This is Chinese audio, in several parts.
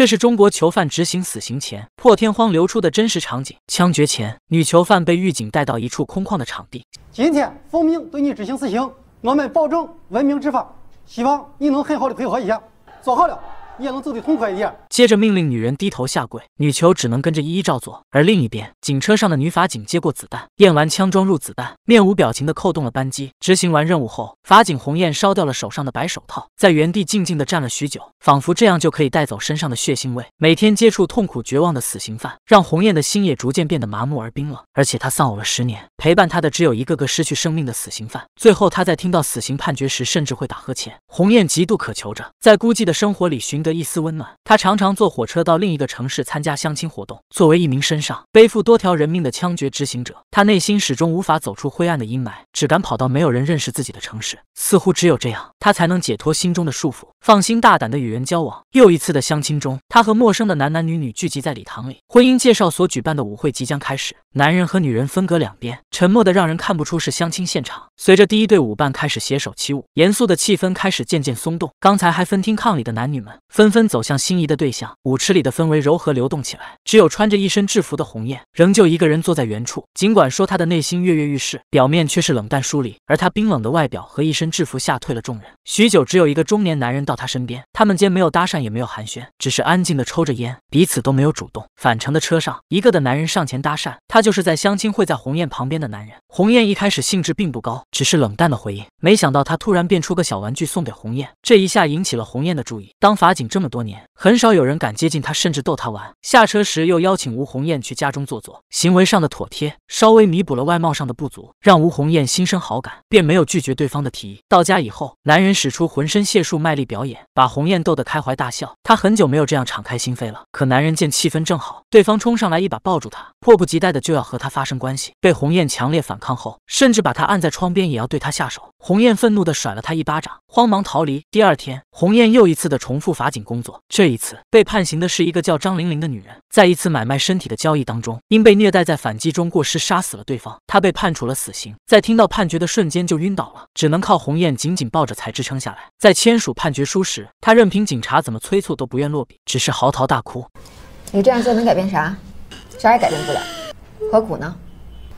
这是中国囚犯执行死刑前破天荒流出的真实场景。枪决前，女囚犯被狱警带到一处空旷的场地。今天奉命对你执行死刑，我们保证文明执法，希望你能很好的配合一下，做好了。也能走得痛快一点。接着命令女人低头下跪，女囚只能跟着一一照做。而另一边，警车上的女法警接过子弹，验完枪，装入子弹，面无表情地扣动了扳机。执行完任务后，法警红艳烧掉了手上的白手套，在原地静静地站了许久，仿佛这样就可以带走身上的血腥味。每天接触痛苦绝望的死刑犯，让红艳的心也逐渐变得麻木而冰冷。而且她丧偶了十年，陪伴她的只有一个个失去生命的死刑犯。最后，她在听到死刑判决时，甚至会打呵欠。红艳极度渴求着，在孤寂的生活里寻得。一丝温暖。他常常坐火车到另一个城市参加相亲活动。作为一名身上背负多条人命的枪决执行者，他内心始终无法走出灰暗的阴霾，只敢跑到没有人认识自己的城市，似乎只有这样，他才能解脱心中的束缚。放心大胆的与人交往。又一次的相亲中，他和陌生的男男女女聚集在礼堂里，婚姻介绍所举办的舞会即将开始。男人和女人分隔两边，沉默的让人看不出是相亲现场。随着第一对舞伴开始携手起舞，严肃的气氛开始渐渐松动。刚才还分厅抗礼的男女们纷纷走向心仪的对象，舞池里的氛围柔和流动起来。只有穿着一身制服的红艳，仍旧一个人坐在原处。尽管说他的内心跃跃欲试，表面却是冷淡疏离。而他冰冷的外表和一身制服吓退了众人。许久，只有一个中年男人。到他身边，他们间没有搭讪，也没有寒暄，只是安静的抽着烟，彼此都没有主动。返程的车上，一个的男人上前搭讪，他就是在相亲会在鸿雁旁边的男人。鸿雁一开始兴致并不高，只是冷淡的回应。没想到他突然变出个小玩具送给鸿雁，这一下引起了鸿雁的注意。当法警这么多年，很少有人敢接近他，甚至逗他玩。下车时又邀请吴鸿雁去家中坐坐，行为上的妥帖，稍微弥补了外貌上的不足，让吴鸿雁心生好感，便没有拒绝对方的提议。到家以后，男人使出浑身解数，卖力表。导演把鸿雁逗得开怀大笑，他很久没有这样敞开心扉了。可男人见气氛正好，对方冲上来一把抱住他，迫不及待的就要和他发生关系。被鸿雁强烈反抗后，甚至把他按在窗边也要对他下手。鸿雁愤怒的甩了他一巴掌，慌忙逃离。第二天，鸿雁又一次的重复法警工作。这一次被判刑的是一个叫张玲玲的女人，在一次买卖身体的交易当中，因被虐待在反击中过失杀死了对方，她被判处了死刑。在听到判决的瞬间就晕倒了，只能靠鸿雁紧紧抱着才支撑下来。在签署判决。书时，他任凭警察怎么催促，都不愿落笔，只是嚎啕大哭。你这样做能改变啥？啥也改变不了，何苦呢？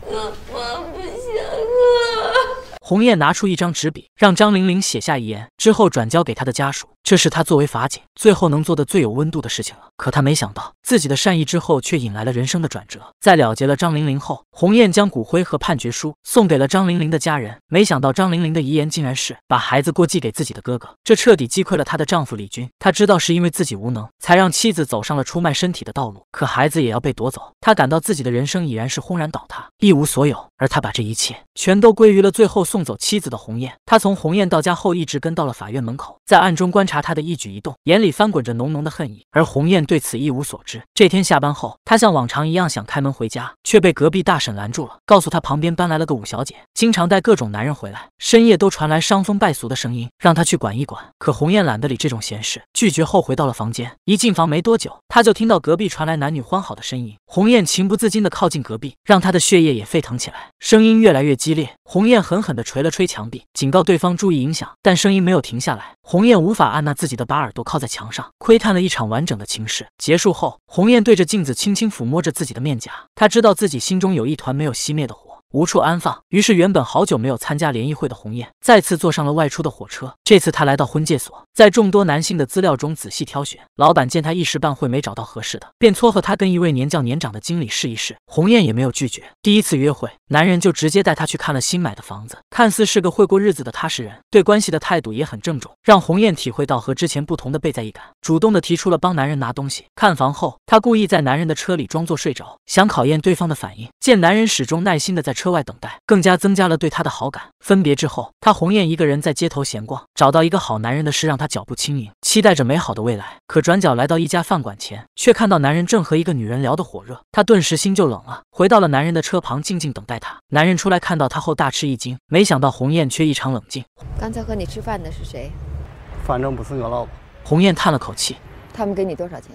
我我不想啊！红艳拿出一张纸笔，让张玲玲写下遗言，之后转交给她的家属。这是他作为法警最后能做的最有温度的事情了。可他没想到，自己的善意之后却引来了人生的转折。在了结了张玲玲后，鸿雁将骨灰和判决书送给了张玲玲的家人。没想到，张玲玲的遗言竟然是把孩子过继给自己的哥哥，这彻底击溃了他的丈夫李军。他知道是因为自己无能，才让妻子走上了出卖身体的道路，可孩子也要被夺走，他感到自己的人生已然是轰然倒塌，一无所有。而他把这一切全都归于了最后送走妻子的鸿雁。他从鸿雁到家后，一直跟到了法院门口，在暗中观察。查他的一举一动，眼里翻滚着浓浓的恨意。而红艳对此一无所知。这天下班后，她像往常一样想开门回家，却被隔壁大婶拦住了，告诉她旁边搬来了个五小姐，经常带各种男人回来，深夜都传来伤风败俗的声音，让她去管一管。可红艳懒得理这种闲事，拒绝后回到了房间。一进房没多久，她就听到隔壁传来男女欢好的声音。红艳情不自禁地靠近隔壁，让她的血液也沸腾起来。声音越来越激烈，红艳狠狠地捶了捶墙壁，警告对方注意影响，但声音没有停下来。红艳无法安。那自己的把耳朵靠在墙上，窥探了一场完整的情事。结束后，红雁对着镜子轻轻抚摸着自己的面颊，她知道自己心中有一团没有熄灭的火，无处安放。于是，原本好久没有参加联谊会的红雁，再次坐上了外出的火车。这次，她来到婚介所，在众多男性的资料中仔细挑选。老板见她一时半会没找到合适的，便撮合她跟一位年较年长的经理试一试。红雁也没有拒绝。第一次约会。男人就直接带她去看了新买的房子，看似是个会过日子的踏实人，对关系的态度也很郑重，让红艳体会到和之前不同的被在意感，主动的提出了帮男人拿东西。看房后，她故意在男人的车里装作睡着，想考验对方的反应。见男人始终耐心的在车外等待，更加增加了对她的好感。分别之后，她红艳一个人在街头闲逛，找到一个好男人的事让她脚步轻盈，期待着美好的未来。可转角来到一家饭馆前，却看到男人正和一个女人聊得火热，她顿时心就冷了。回到了男人的车旁，静静等待。男人出来看到他后大吃一惊，没想到红艳却异常冷静。刚才和你吃饭的是谁？反正不是你老婆。红艳叹了口气。他们给你多少钱？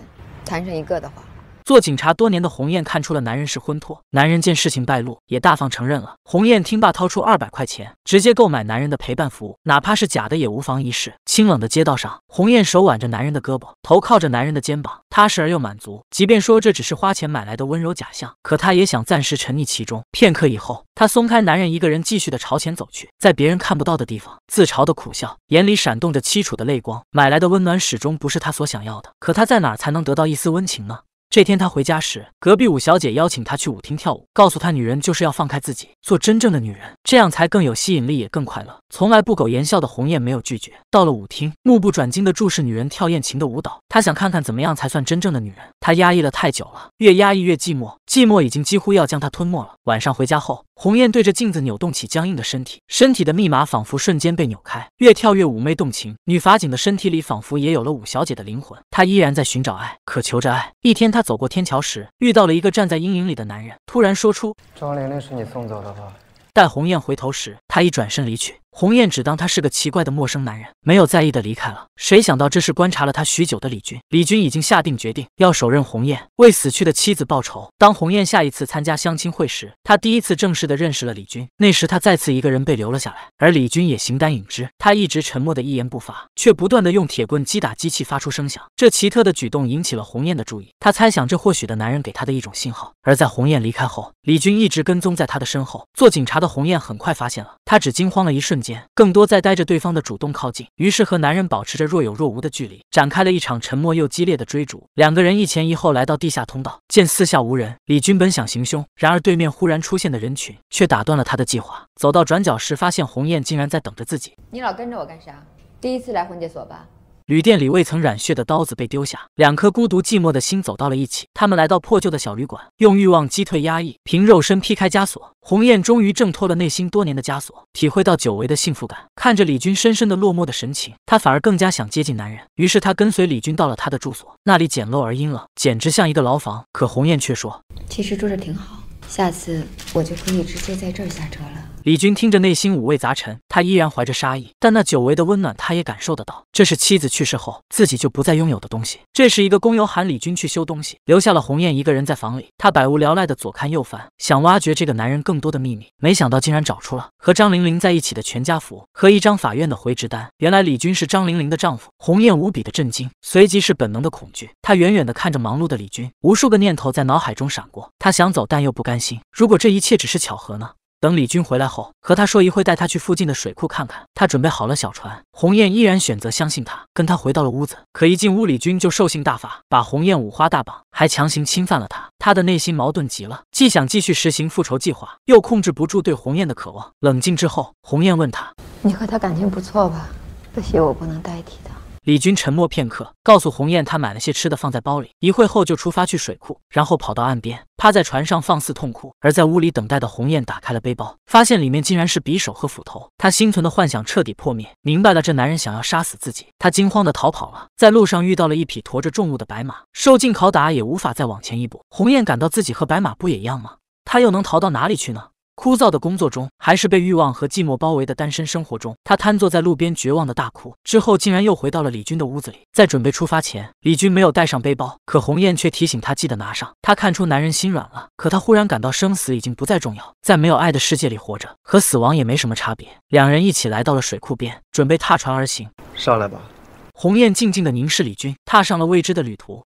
谈上一个的话。做警察多年的鸿雁看出了男人是婚托，男人见事情败露，也大方承认了。鸿雁听罢，掏出二百块钱，直接购买男人的陪伴服务，哪怕是假的也无妨一试。清冷的街道上，鸿雁手挽着男人的胳膊，头靠着男人的肩膀，踏实而又满足。即便说这只是花钱买来的温柔假象，可她也想暂时沉溺其中。片刻以后，她松开男人，一个人继续的朝前走去，在别人看不到的地方，自嘲的苦笑，眼里闪动着凄楚的泪光。买来的温暖始终不是她所想要的，可她在哪才能得到一丝温情呢？这天，他回家时，隔壁五小姐邀请他去舞厅跳舞，告诉他女人就是要放开自己，做真正的女人，这样才更有吸引力，也更快乐。从来不苟言笑的红艳没有拒绝。到了舞厅，目不转睛地注视女人跳艳情的舞蹈，她想看看怎么样才算真正的女人。她压抑了太久了，越压抑越寂寞，寂寞已经几乎要将她吞没了。晚上回家后，红艳对着镜子扭动起僵硬的身体，身体的密码仿佛瞬间被扭开，越跳越妩媚动情。女法警的身体里仿佛也有了五小姐的灵魂，她依然在寻找爱，渴求着爱。一天，他走过天桥时，遇到了一个站在阴影里的男人，突然说出：“张玲玲是你送走的吧？”待红雁回头时，他已转身离去。鸿雁只当他是个奇怪的陌生男人，没有在意的离开了。谁想到这是观察了他许久的李军。李军已经下定决定要手刃鸿雁，为死去的妻子报仇。当鸿雁下一次参加相亲会时，他第一次正式的认识了李军。那时他再次一个人被留了下来，而李军也形单影只。他一直沉默的一言不发，却不断的用铁棍击打机器，发出声响。这奇特的举动引起了鸿雁的注意，他猜想这或许的男人给他的一种信号。而在鸿雁离开后，李军一直跟踪在他的身后。做警察的鸿雁很快发现了，他只惊慌了一瞬间。间，更多在待着对方的主动靠近，于是和男人保持着若有若无的距离，展开了一场沉默又激烈的追逐。两个人一前一后来到地下通道，见四下无人，李军本想行凶，然而对面忽然出现的人群却打断了他的计划。走到转角时，发现红雁竟然在等着自己。你老跟着我干啥？第一次来婚介所吧？旅店里未曾染血的刀子被丢下，两颗孤独寂寞的心走到了一起。他们来到破旧的小旅馆，用欲望击退压抑，凭肉身劈开枷锁。鸿雁终于挣脱了内心多年的枷锁，体会到久违的幸福感。看着李军深深的落寞的神情，她反而更加想接近男人。于是她跟随李军到了他的住所，那里简陋而阴冷，简直像一个牢房。可鸿雁却说：“其实住着挺好，下次我就可以直接在这下车了。”李军听着，内心五味杂陈。他依然怀着杀意，但那久违的温暖，他也感受得到。这是妻子去世后自己就不再拥有的东西。这时，一个工友喊李军去修东西，留下了红艳一个人在房里。他百无聊赖的左看右翻，想挖掘这个男人更多的秘密，没想到竟然找出了和张玲玲在一起的全家福和一张法院的回执单。原来李军是张玲玲的丈夫。红艳无比的震惊，随即是本能的恐惧。他远远的看着忙碌的李军，无数个念头在脑海中闪过。他想走，但又不甘心。如果这一切只是巧合呢？等李军回来后，和他说一会带他去附近的水库看看。他准备好了小船，鸿雁依然选择相信他，跟他回到了屋子。可一进屋，李军就兽性大发，把鸿雁五花大绑，还强行侵犯了他。他的内心矛盾极了，既想继续实行复仇计划，又控制不住对鸿雁的渴望。冷静之后，鸿雁问他：“你和他感情不错吧？这些我不能代替他。”李军沉默片刻，告诉鸿雁，他买了些吃的放在包里，一会后就出发去水库，然后跑到岸边，趴在船上放肆痛哭。而在屋里等待的鸿雁打开了背包，发现里面竟然是匕首和斧头，他心存的幻想彻底破灭，明白了这男人想要杀死自己，他惊慌的逃跑了。在路上遇到了一匹驮着重物的白马，受尽拷打也无法再往前一步。鸿雁感到自己和白马不也一样吗？他又能逃到哪里去呢？枯燥的工作中，还是被欲望和寂寞包围的单身生活中，他瘫坐在路边，绝望的大哭。之后竟然又回到了李军的屋子里。在准备出发前，李军没有带上背包，可鸿雁却提醒他记得拿上。他看出男人心软了，可他忽然感到生死已经不再重要，在没有爱的世界里活着，和死亡也没什么差别。两人一起来到了水库边，准备踏船而行。上来吧，鸿雁静静地凝视李军，踏上了未知的旅途。